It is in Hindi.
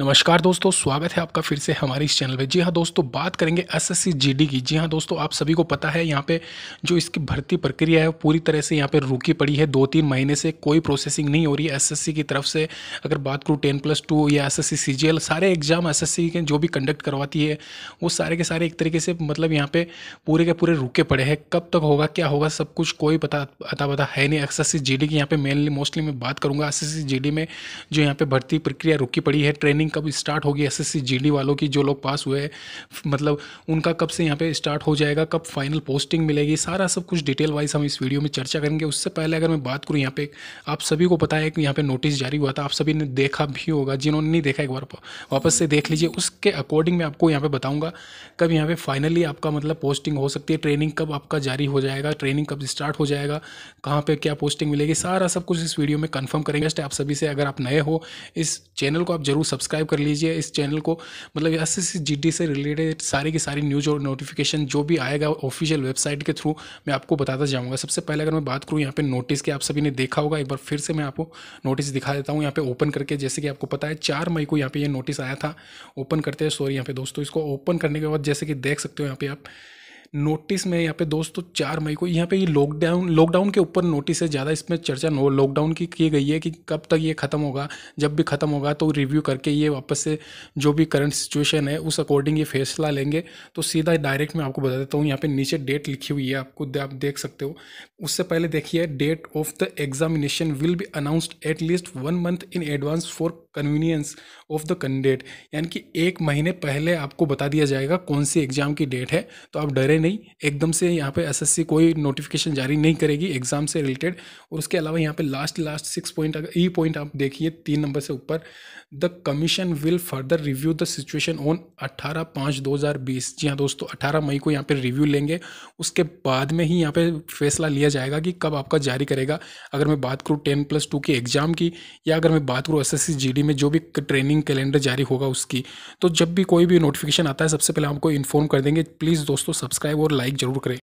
नमस्कार दोस्तों स्वागत है आपका फिर से हमारे इस चैनल पे जी हाँ दोस्तों बात करेंगे एसएससी जीडी की जी हाँ दोस्तों आप सभी को पता है यहाँ पे जो इसकी भर्ती प्रक्रिया है वो पूरी तरह से यहाँ पे रुकी पड़ी है दो तीन महीने से कोई प्रोसेसिंग नहीं हो रही है एस की तरफ से अगर बात करूँ टेन प्लस टू या एस एस सारे एग्जाम एस के जो भी कंडक्ट करवाती है वो सारे के सारे एक तरीके से मतलब यहाँ पर पूरे के पूरे रुके पड़े हैं कब तक होगा क्या होगा सब कुछ कोई पता अता पता है नहीं एस एस की यहाँ पर मेनली मोस्टली मैं बात करूँगा एस एस में जो यहाँ पर भर्ती प्रक्रिया रुकी पड़ी है ट्रेनिंग काउंसलिंग कब स्टार्ट होगी एस एस वालों की जो लोग पास हुए हैं मतलब उनका कब से यहाँ पे स्टार्ट हो जाएगा कब फाइनल पोस्टिंग मिलेगी सारा सब कुछ डिटेल वाइज हम इस वीडियो में चर्चा करेंगे उससे पहले अगर मैं बात करूँ यहाँ पे आप सभी को पता है कि यहाँ पे नोटिस जारी हुआ था आप सभी ने देखा भी होगा जिन्होंने नहीं देखा एक बार वापस से देख लीजिए उसके अकॉर्डिंग मैं आपको यहाँ पर बताऊँगा कब यहाँ पे फाइनली आपका मतलब पोस्टिंग हो सकती है ट्रेनिंग कब आपका जारी हो जाएगा ट्रेनिंग कब स्टार्ट हो जाएगा कहाँ पर क्या पोस्टिंग मिलेगी सारा सब कुछ इस वीडियो में कन्फर्म करेंगे आप सभी से अगर आप नए हो इस चैनल को आप जरूर सब्सक्राइब सब्सक्राइब कर लीजिए इस चैनल को मतलब एस एस से रिलेटेड सारी की सारी न्यूज़ और नोटिफिकेशन जो भी आएगा ऑफिशियल वेबसाइट के थ्रू मैं आपको बताता जाऊँगा सबसे पहले अगर मैं बात करूँ यहाँ पे नोटिस के आप सभी ने देखा होगा एक बार फिर से मैं आपको नोटिस दिखा देता हूँ यहाँ पे ओपन करके जैसे कि आपको पता है चार मई को यहाँ पे ये यह नोटिस आया था ओपन करते हैं सॉरी यहाँ पे दोस्तों इसको ओपन करने के बाद जैसे कि देख सकते हो यहाँ पे आप नोटिस में यहाँ पे दोस्तों तो चार मई को यहाँ पे ये लॉकडाउन लॉकडाउन के ऊपर नोटिस है ज़्यादा इसमें चर्चा नो लॉकडाउन की की गई है कि कब तक ये ख़त्म होगा जब भी ख़त्म होगा तो रिव्यू करके ये वापस से जो भी करंट सिचुएशन है उस अकॉर्डिंग ये फैसला लेंगे तो सीधा डायरेक्ट मैं आपको बता देता हूँ यहाँ पर नीचे डेट लिखी हुई है आपको आप देख सकते हो उससे पहले देखिए date of the examination will be announced at least one month in advance for convenience of the candidate यानी कि एक महीने पहले आपको बता दिया जाएगा कौन सी एग्ज़ाम की डेट है तो आप डरे नहीं एकदम से यहाँ पे एसएससी कोई नोटिफिकेशन जारी नहीं करेगी एग्जाम से रिलेटेड और उसके अलावा यहाँ पे लास्ट लास्ट सिक्स पॉइंट अगर ई e पॉइंट आप देखिए तीन नंबर से ऊपर the commission will further review the situation on अट्ठारह पाँच दो हज़ार बीस जी हाँ दोस्तों 18 मई को यहाँ पर रिव्यू लेंगे उसके बाद में ही यहाँ पे फैसला लिया जाएगा कि कब आपका जारी करेगा अगर मैं बात करूँ टेन प्लस टू के एग्जाम की या अगर मैं बात करूँ एस एस में जो भी ट्रेनिंग कैलेंडर जारी होगा उसकी तो जब भी कोई भी नोटिफिकेशन आता है सबसे पहले हमको इन्फॉर्म कर देंगे प्लीज़ दोस्तों सब्सक्राइब है वो लाइक ज़रूर करें